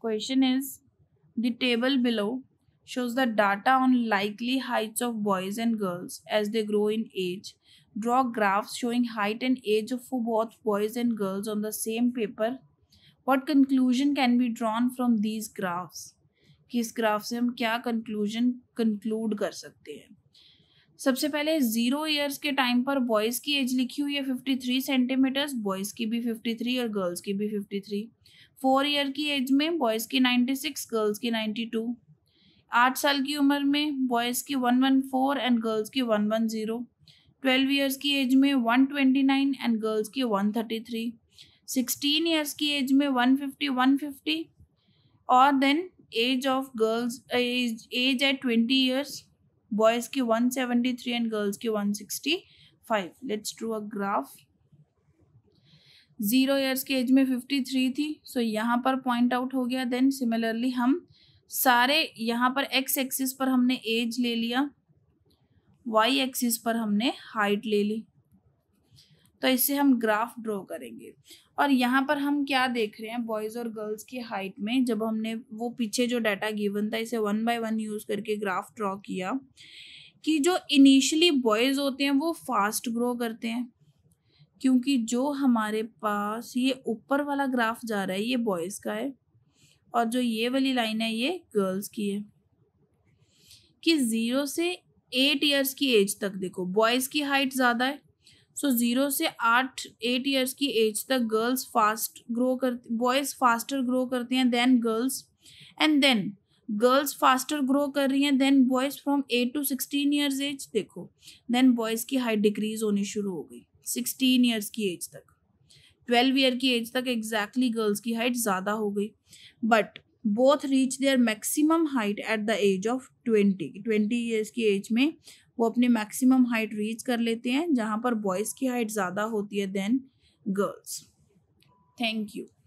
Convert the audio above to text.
Question is The table below shows the data on likely heights of boys and girls as they grow in age. Draw graphs showing height and age of both boys and girls on the same paper. What conclusion can be drawn from these graphs? किस graph से हम क्या conclusion conclude कर सकते हैं सबसे पहले zero years के टाइम पर बॉयज़ की एज लिखी हुई है 53 सेंटीमीटर्स बॉयज़ की भी 53 और गर्ल्स की भी 53 फोर ईयर की एज में बॉयज़ की नाइन्टी सिक्स गर्ल्स की नाइन्टी टू आठ साल की उम्र में बॉयज़ की one one four and girls की one one zero twelve years की एज में one twenty nine and girls की one thirty three sixteen years की एज में वन फिफ्टी वन फिफ्टी और then age of girls age eight twenty years boys की one seventy three and girls की one sixty five let's draw a graph zero years की age में fifty three थी so so यहाँ पर point out हो गया देन सिमिलरली हम सारे यहाँ पर एक्स एक्सिस पर हमने एज ले लिया वाई एक्सिस पर हमने हाइट ले ली तो इससे हम ग्राफ ड्रॉ करेंगे और यहाँ पर हम क्या देख रहे हैं बॉयज़ और गर्ल्स की हाइट में जब हमने वो पीछे जो डाटा गिवन था इसे वन बाय वन यूज़ करके ग्राफ ड्रॉ किया कि जो इनिशियली बॉयज़ होते हैं वो फास्ट ग्रो करते हैं क्योंकि जो हमारे पास ये ऊपर वाला ग्राफ जा रहा है ये बॉयज़ का है और जो ये वाली लाइन है ये गर्ल्स की है कि ज़ीरो से एट ईयर्स की एज तक देखो बॉयज़ की हाइट ज़्यादा है सो ज़ीरो से आठ एट ईयर्स की एज तक गर्ल्स फास्ट ग्रो कर बॉयज़ फास्टर ग्रो करते हैं then girls and then girls faster grow कर रही हैं then boys from eight to sixteen years age देखो देन बॉयज़ की हाइट डिक्रीज होनी शुरू हो गई सिक्सटीन ईयर्स की एज तक ट्वेल्व ईयर की एज तक एग्जैक्टली exactly गर्ल्स की हाइट ज़्यादा हो गई but both reach their maximum height eight the age of twenty twenty years की एज में वो अपने मैक्सिमम हाइट रीच कर लेते हैं जहाँ पर बॉयज़ की हाइट ज़्यादा होती है देन गर्ल्स थैंक यू